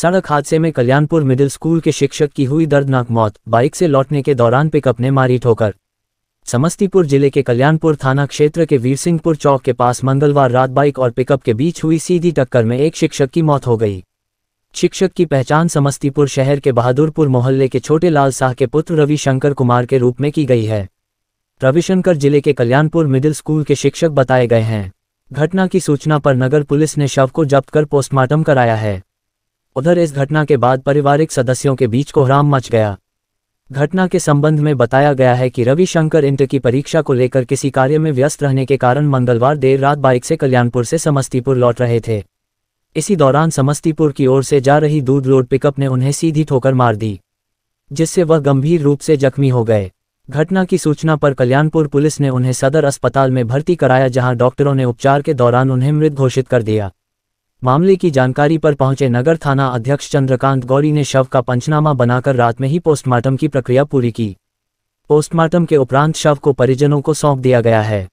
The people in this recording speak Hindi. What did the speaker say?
सड़क हादसे में कल्याणपुर मिडिल स्कूल के शिक्षक की हुई दर्दनाक मौत बाइक से लौटने के दौरान पिकअप ने मारी ठोकर समस्तीपुर जिले के कल्याणपुर थाना क्षेत्र के वीरसिंहपुर चौक के पास मंगलवार रात बाइक और पिकअप के बीच हुई सीधी टक्कर में एक शिक्षक की मौत हो गई शिक्षक की पहचान समस्तीपुर शहर के बहादुरपुर मोहल्ले के छोटे लाल शाह के पुत्र रविशंकर कुमार के रूप में की गई है रविशंकर जिले के कल्याणपुर मिडिल स्कूल के शिक्षक बताए गए हैं घटना की सूचना पर नगर पुलिस ने शव को जब्त कर पोस्टमार्टम कराया है उधर इस घटना के बाद पारिवारिक सदस्यों के बीच कोहराम मच गया घटना के संबंध में बताया गया है कि रविशंकर इंटर की परीक्षा को लेकर किसी कार्य में व्यस्त रहने के कारण मंगलवार देर रात बाइक से कल्याणपुर से समस्तीपुर लौट रहे थे इसी दौरान समस्तीपुर की ओर से जा रही दूध लोड पिकअप ने उन्हें सीधी ठोकर मार दी जिससे वह गंभीर रूप से जख्मी हो गए घटना की सूचना पर कल्याणपुर पुलिस ने उन्हें सदर अस्पताल में भर्ती कराया जहां डॉक्टरों ने उपचार के दौरान उन्हें मृत घोषित कर दिया मामले की जानकारी पर पहुंचे नगर थाना अध्यक्ष चंद्रकांत गौरी ने शव का पंचनामा बनाकर रात में ही पोस्टमार्टम की प्रक्रिया पूरी की पोस्टमार्टम के उपरांत शव को परिजनों को सौंप दिया गया है